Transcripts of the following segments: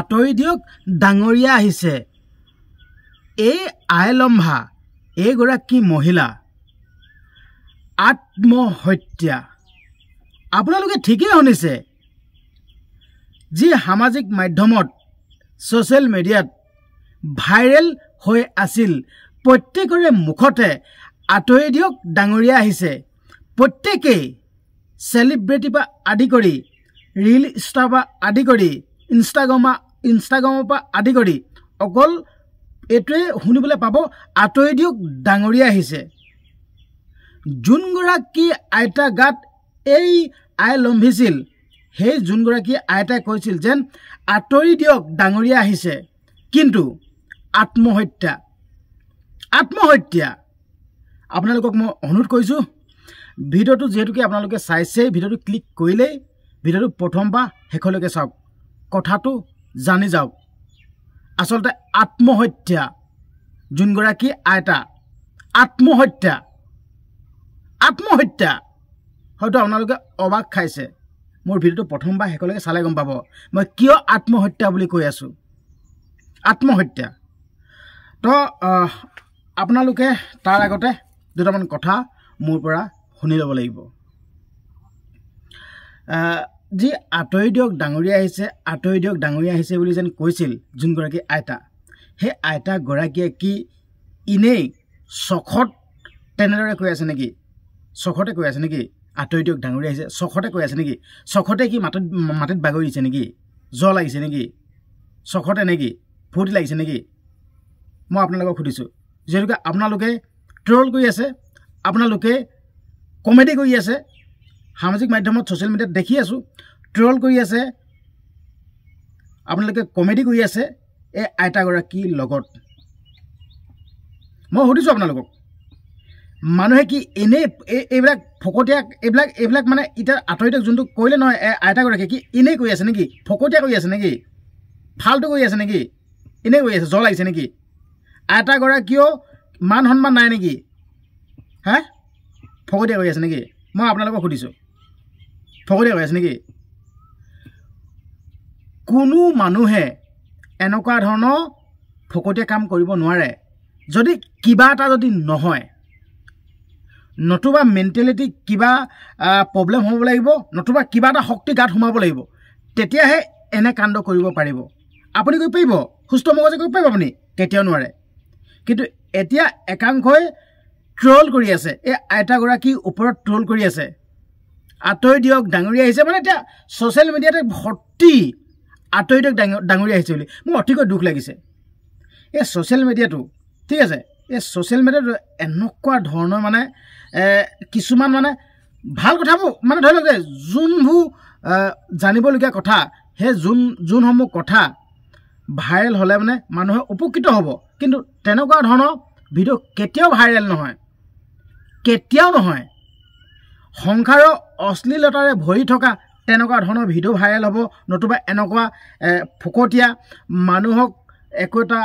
আঁতৰি দিয়ক ডাঙৰীয়া আহিছে এই আইলম্ভা এইগৰাকী মহিলা আত্মহত্যা আপোনালোকে ঠিকেই শুনিছে যি সামাজিক মাধ্যমত ছ'চিয়েল মিডিয়াত ভাইৰেল হৈ আছিল প্ৰত্যেকৰে মুখতে আঁতৰি দিয়ক ডাঙৰীয়া আহিছে প্ৰত্যেকেই চেলিব্ৰেটিৰ পৰা আদি কৰি ৰিল ষ্টাৰ পৰা আদি কৰি ইনষ্টাগ্ৰামা ইনষ্টাগ্ৰামৰ পৰা আদি কৰি অকল এইটোৱে শুনিবলৈ পাব আঁতৰি আঁতৰেদিও ডাঙৰীয়া আহিছে যোনগৰাকী আইতা গাত এই আই লম্ভিছিল সেই যোনগৰাকী আইতাই কৈছিল যেন আঁতৰি দিয়ক ডাঙৰীয়া আহিছে কিন্তু আত্মহত্যা আত্মহত্যা আপোনালোকক মই অনুৰোধ কৰিছোঁ ভিডিঅ'টো যিহেতুকে আপোনালোকে চাইছেই ভিডিঅ'টো ক্লিক কৰিলেই ভিডিঅ'টো প্ৰথম বা শেষলৈকে চাওক কথাটো জানি যাওক আচলতে আত্মহত্যা যোনগৰাকী আইতা আত্মহত্যা আত্মহত্যা হয়তো আপোনালোকে অবাক খাইছে মোৰ ভিডিঅ'টো প্ৰথমবাৰ শেষলৈকে চালে গম পাব মই কিয় আত্মহত্যা বুলি কৈ আছোঁ আত্মহত্যা তো আপোনালোকে তাৰ আগতে দুটামান কথা মোৰ পৰা শুনি ল'ব লাগিব যি আঁতৰি দিয়ক ডাঙৰি আহিছে আঁতৰি দিয়ক ডাঙৰীয়া আহিছে বুলি যেন কৈছিল যোনগৰাকী আইতা সেই আইতাগৰাকীয়ে কি ইনেই চখত তেনেদৰে কৈ আছে নেকি চখতে কৈ আছে নেকি আঁতৰি দিয়ক ডাঙৰি আহিছে চখতে কৈ আছে নেকি চখতে কি মাটিত মাটিত বাগৰি দিছে নেকি জ্বৰ লাগিছে নেকি চখতে নেকি ফূৰ্তি লাগিছে নেকি মই আপোনালোকক সুধিছোঁ যিহেতুকে আপোনালোকে ট্ৰল কৰি আছে আপোনালোকে কমেডি কৰি আছে সামাজিক মাধ্যমত ছ'চিয়েল মিডিয়াত দেখি আছোঁ ট্ৰল কৰি আছে আপোনালোকে কমেডি কৰি আছে এই আইতাগৰাকীৰ লগত মই সুধিছোঁ আপোনালোকক মানুহে কি এনেই এই এইবিলাক ফকটীয়া এইবিলাক এইবিলাক মানে এতিয়া আঁতৰিটাক যোনটো কৰিলে নহয় এই আইতাগৰাকীয়ে কি এনেই কৰি আছে নেকি ফকটীয়া কৰি আছে নেকি ফাল্টু কৰি আছে নেকি এনেই কৰি আছে জ্বৰ লাগিছে নেকি আইতাগৰাকীয়েও মান সন্মান নাই নেকি হা ফকটীয়া কৰি আছে নেকি মই আপোনালোকক সুধিছোঁ ফকৰীয়া হৈ আছে নেকি কোনো মানুহে এনেকুৱা ধৰণৰ ফকটীয়া কাম কৰিব নোৱাৰে যদি কিবা এটা যদি নহয় নতুবা মেণ্টেলিটি কিবা প্ৰব্লেম হ'ব লাগিব নতুবা কিবা এটা শক্তি গাত সোমাব লাগিব তেতিয়াহে এনে কাণ্ড কৰিব পাৰিব আপুনি কৰিব পাৰিব সুস্থ মগজে কৰিব পাৰিব আপুনি কেতিয়াও নোৱাৰে কিন্তু এতিয়া একাংশই ট্ৰল কৰি আছে এই আইতাগৰাকীৰ ওপৰত ট্ৰল কৰি আছে আঁতৰি দিয়ক ডাঙৰি আহিছে মানে এতিয়া ছ'চিয়েল মিডিয়াতে ভৰ্তি আঁতৰি দিয়ক ডাঙ ডাঙৰি আহিছে বুলি মোৰ অতিকৈ দুখ লাগিছে এই ছ'চিয়েল মিডিয়াটো ঠিক আছে এই ছ'চিয়েল মিডিয়াটো এনেকুৱা ধৰণৰ মানে কিছুমান মানে ভাল কথাবোৰ মানে ধৰি লওক যে যোনবোৰ জানিবলগীয়া কথা সেই যোন যোনসমূহ কথা ভাইৰেল হ'লে মানে মানুহে উপকৃত হ'ব কিন্তু তেনেকুৱা ধৰণৰ ভিডিঅ' কেতিয়াও ভাইৰেল নহয় কেতিয়াও নহয় সংসাৰৰ অশ্লীলতাৰে ভৰি থকা তেনেকুৱা ধৰণৰ ভিডিঅ' ভাইৰেল হ'ব নতুবা এনেকুৱা ফুকটীয়া মানুহক একো এটা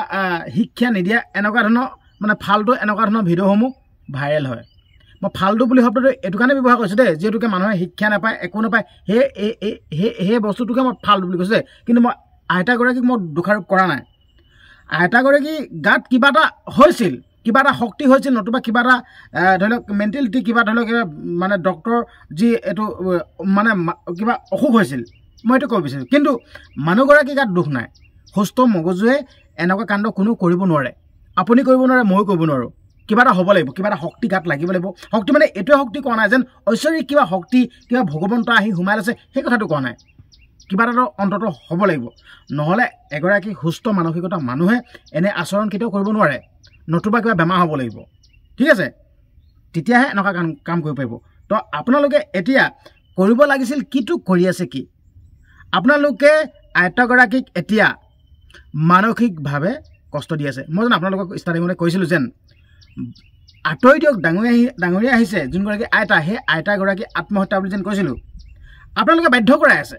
শিক্ষা নিদিয়া এনেকুৱা ধৰণৰ মানে ফাল্টু এনেকুৱা ধৰণৰ ভিডিঅ'সমূহ ভাইৰেল হয় মই ফাল্টু বুলি শব্দটো এইটো কাৰণে ব্যৱহাৰ কৰিছোঁ দেই যিহেতুকে মানুহে শিক্ষা নাপায় একো নাপায় সেই সেই সেই বস্তুটোকে মই ফাল্টু বুলি কৈছোঁ কিন্তু মই আইতাগৰাকীক মই দোষাৰোপ কৰা নাই আইতাগৰাকী গাত কিবা এটা হৈছিল কিবা এটা শক্তি হৈছিল নতুবা কিবা এটা ধৰি লওক মেণ্টেলিটি কিবা ধৰি লওক মানে ডক্টৰ যি এইটো মানে কিবা অসুখ হৈছিল মই এইটো ক'ব বিচাৰিছোঁ কিন্তু মানুহগৰাকী গাত দুখ নাই সুস্থ মগজুৱে এনেকুৱা কাণ্ড কোনেও কৰিব নোৱাৰে আপুনি কৰিব নোৱাৰে ময়ো কৰিব নোৱাৰোঁ কিবা এটা হ'ব লাগিব কিবা এটা শক্তি গাত লাগিব লাগিব শক্তি মানে এইটোৱে শক্তি কোৱা নাই যেন ঐশ্বৰিক কিবা শক্তি কিবা ভগৱন্ত আহি সোমাই লৈছে সেই কথাটো কোৱা নাই কিবা এটাতো অন্তত হ'ব লাগিব নহ'লে এগৰাকী সুস্থ মানসিকতা মানুহে এনে আচৰণ কেতিয়াও কৰিব নোৱাৰে নতুবা কিবা বেমাৰ হ'ব লাগিব ঠিক আছে তেতিয়াহে এনেকুৱা কাম কাম কৰিব পাৰিব তো আপোনালোকে এতিয়া কৰিব লাগিছিল কিটো কৰি আছে কি আপোনালোকে আয়ত্তগৰাকীক এতিয়া মানসিকভাৱে কষ্ট দি আছে মই যেন আপোনালোকক ষ্টাৰ্টিঙতে কৈছিলোঁ যেন আঁতৰি দিয়ক ডাঙৰি আহি ডাঙৰীয়া আহিছে যোনগৰাকী আইতা সেই আইতাগৰাকী আত্মহত্যা বুলি যেন কৈছিলোঁ আপোনালোকে বাধ্য কৰাই আছে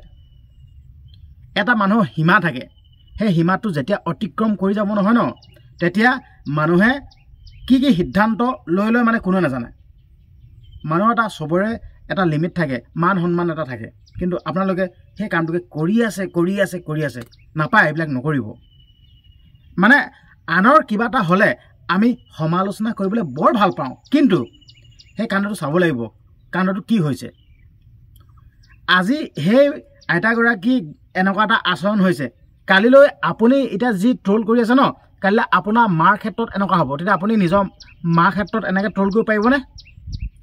এটা মানুহৰ সীমা থাকে সেই সীমাটো যেতিয়া অতিক্ৰম কৰি যাব নহয় ন তেতিয়া মানুহে কি কি সিদ্ধান্ত লৈ লৈ মানে কোনেও নাজানে মানুহৰ এটা চবৰে এটা লিমিট থাকে মান সন্মান এটা থাকে কিন্তু আপোনালোকে সেই কামটোকে কৰি আছে কৰি আছে কৰি আছে নাপায় এইবিলাক নকৰিব মানে আনৰ কিবা এটা হ'লে আমি সমালোচনা কৰিবলৈ বৰ ভাল পাওঁ কিন্তু সেই কাণ্ডটো চাব লাগিব কাণ্ডটো কি হৈছে আজি সেই আইতাগৰাকী এনেকুৱা এটা আচৰণ হৈছে কালিলৈ আপুনি এতিয়া যি ট্ৰ'ল কৰি আছে ন কাইলৈ আপোনাৰ মাৰ ক্ষেত্ৰত এনেকুৱা হ'ব তেতিয়া আপুনি নিজৰ মাৰ ক্ষেত্ৰত এনেকৈ ট্ৰল কৰিব পাৰিবনে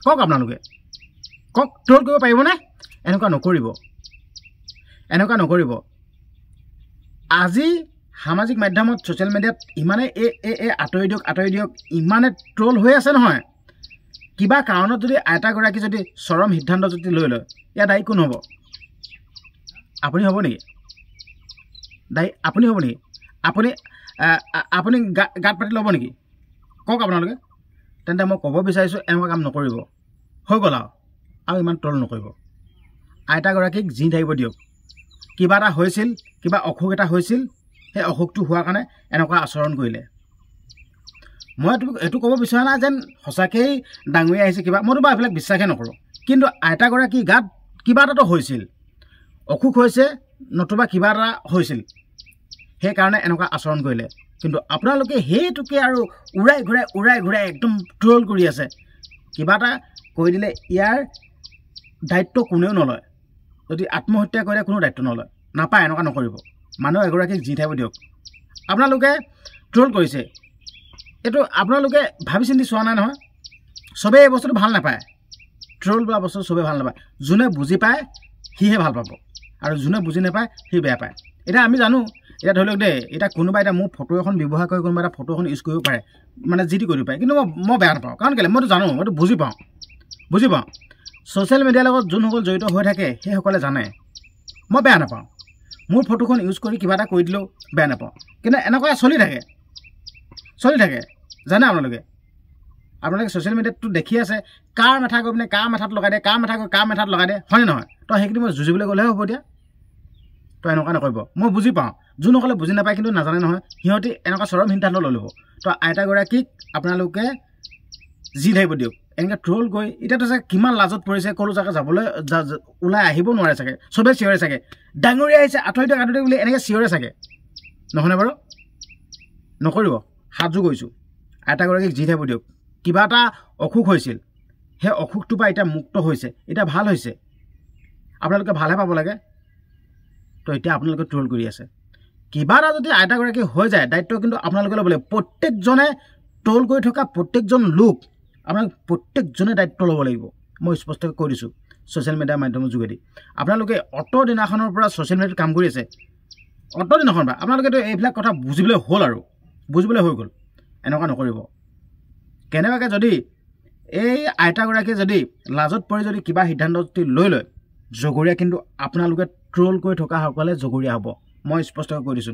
কওক আপোনালোকে কওক ট্ৰল কৰিব পাৰিবনে এনেকুৱা নকৰিব এনেকুৱা নকৰিব আজি সামাজিক মাধ্যমত ছ'চিয়েল মিডিয়াত ইমানেই এ এ এ আঁতৰি দিয়ক আঁতৰি দিয়ক ইমানে ট্ৰল হৈ আছে নহয় কিবা কাৰণত যদি আইতাগৰাকী যদি চৰম সিদ্ধান্ত যদি লৈ লয় ইয়াৰ দায়ী কোন হ'ব আপুনি হ'ব নেকি দায়ী আপুনি হ'ব নেকি আপুনি আপুনি গা গাত পাতি ল'ব নেকি কওক আপোনালোকে তেন্তে মই ক'ব বিচাৰিছোঁ এনেকুৱা কাম নকৰিব হৈ গ'ল আৰু আৰু ইমান তল নকৰিব আইতাগৰাকীক জি ধাৰিব দিয়ক কিবা এটা হৈছিল কিবা অসুখ এটা হৈছিল সেই অসুখটো হোৱাৰ কাৰণে এনেকুৱা আচৰণ কৰিলে মই এইটো ক'ব বিচৰা নাই যেন সঁচাকেই ডাঙৰি আহিছে কিবা মইতো বাৰু এইবিলাক বিশ্বাসেই নকৰোঁ কিন্তু আইতাগৰাকী গাত কিবা এটাতো হৈছিল অসুখ হৈছে নতুবা কিবা এটা হৈছিল সেইকাৰণে এনেকুৱা আচৰণ কৰিলে কিন্তু আপোনালোকে সেইটোকে আৰু উৰাই ঘূৰাই উৰাই ঘূৰাই একদম ট্ৰল কৰি আছে কিবা এটা কৈ দিলে ইয়াৰ দায়িত্ব কোনেও নলয় যদি আত্মহত্যা কৰিলে কোনো দায়িত্ব নলয় নাপায় এনেকুৱা নকৰিব মানুহ এগৰাকীক জি থাকিব দিয়ক আপোনালোকে ট্ৰল কৰিছে এইটো আপোনালোকে ভাবি চিন্তি চোৱা নাই নহয় চবেই এই বস্তুটো ভাল নাপায় ট্ৰল বোলা বস্তু চবেই ভাল নাপায় যোনে বুজি পায় সিহে ভাল পাব আৰু যোনে বুজি নাপায় সি বেয়া পায় এতিয়া আমি জানো এতিয়া ধৰি লওক দেই এতিয়া কোনোবা এটা মোৰ ফটো এখন ব্যৱহাৰ কৰি কোনোবা এটা ফটো এখন ইউজ কৰিব পাৰে মানে যি টি কৰিব পাৰে কিন্তু মই মই বেয়া নাপাওঁ কাৰণ কেলৈ মইতো জানো মইতো বুজি পাওঁ বুজি পাওঁ ছ'চিয়েল মিডিয়াৰ লগত যোনসকল জড়িত হৈ থাকে সেইসকলে জানে মই বেয়া নাপাওঁ মোৰ ফটোখন ইউজ কৰি কিবা এটা কৰি দিলেও বেয়া নাপাওঁ কিন্তু এনেকুৱা চলি থাকে চলি থাকে জানে আপোনালোকে আপোনালোকে ছ'চিয়েল মিডিয়াততো দেখি আছে কাৰ মেথা গৈ পিনে কাৰ মেথাত লগাই দিয়ে কাৰ মেথা গৈ কাৰ মেথাত লগাই দিয়ে হয়নে নহয় তো সেইখিনি মই যুঁজিবলৈ গ'লেহে হ'ব দিয়া তো এনেকুৱা নকৰিব মই বুজি পাওঁ যোনসকলে বুজি নাপায় কিন্তু নাজানে নহয় সিহঁতি এনেকুৱা চৰম সিদ্ধান্ত লৈ ল'ব তো আইতাগৰাকীক আপোনালোকে জি ধৰিব দিয়ক এনেকৈ ট্ৰল গৈ এতিয়াতো চাগে কিমান লাজত পৰিছে ক'লো চাগে যাবলৈ ওলাই আহিব নোৱাৰে চাগে চবেই চিঞৰে চাগে ডাঙৰি আহিছে আঁতৰি দিয়ক আঁতৰি বুলি এনেকৈ চিঞৰে চাগে নহয়নে বাৰু নকৰিব সাজু কৰিছোঁ আইতাগৰাকীক জি ধৰিব দিয়ক কিবা এটা অসুখ হৈছিল সেই অসুখটোৰ পৰা এতিয়া মুক্ত হৈছে এতিয়া ভাল হৈছে আপোনালোকে ভালহে পাব লাগে তো এতিয়া আপোনালোকে ট্ৰল কৰি আছে কিবা এটা যদি আইতাগৰাকী হৈ যায় দায়িত্ব কিন্তু আপোনালোকে ল'ব লাগিব প্ৰত্যেকজনে ট্ৰল কৰি থকা প্ৰত্যেকজন লোক আপোনালোকে প্ৰত্যেকজনে দায়িত্ব ল'ব লাগিব মই স্পষ্টকৈ কৈ দিছোঁ ছ'চিয়েল মিডিয়াৰ মাধ্যমৰ যোগেদি আপোনালোকে অট' দিনাখনৰ পৰা ছ'চিয়েল মিডিয়াত কাম কৰি আছে অট' দিনাখনৰ পৰা আপোনালোকেতো এইবিলাক কথা বুজিবলৈ হ'ল আৰু বুজিবলৈ হৈ গ'ল এনেকুৱা নকৰিব কেনেবাকৈ যদি এই আইতাগৰাকীয়ে যদি লাজত পৰি যদি কিবা সিদ্ধান্ত যদি লৈ লয় জগৰীয়া কিন্তু আপোনালোকে ট্ৰল কৰি থকাসকলে জগৰীয়া হ'ব মই স্পষ্টকৈ কৈ দিছোঁ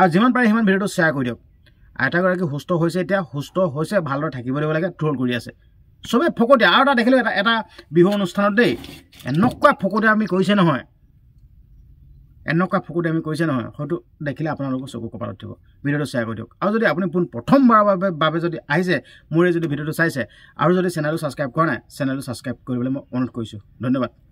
আৰু যিমান পাৰে সিমান ভিডিঅ'টো শ্বেয়াৰ কৰি দিয়ক আইতাগৰাকী সুস্থ হৈছে এতিয়া সুস্থ হৈছে ভালদৰে থাকিব লাগিব লাগে ট্ৰল কৰি আছে চবেই ফকটীয়া আৰু এটা দেখিলোঁ এটা এটা বিহু অনুষ্ঠানত দেই এনেকুৱা ফকটীয়া আমি কৰিছে নহয় এনেকুৱা ফকুটে আমি কৰিছে নহয় হয়তো দেখিলে আপোনালোকৰ চকু কপালত উঠিব ভিডিঅ'টো শ্বেয়াৰ কৰি দিয়ক আৰু যদি আপুনি পোন প্ৰথমবাৰৰ বাবে বাবে যদি আহিছে মোৰ এই যদি ভিডিঅ'টো চাইছে আৰু যদি চেনেলটো ছাবস্ক্ৰাইব কৰা নাই চেনেলটো ছাবস্ক্ৰাইব কৰিবলৈ মই অনুৰোধ কৰিছোঁ ধন্যবাদ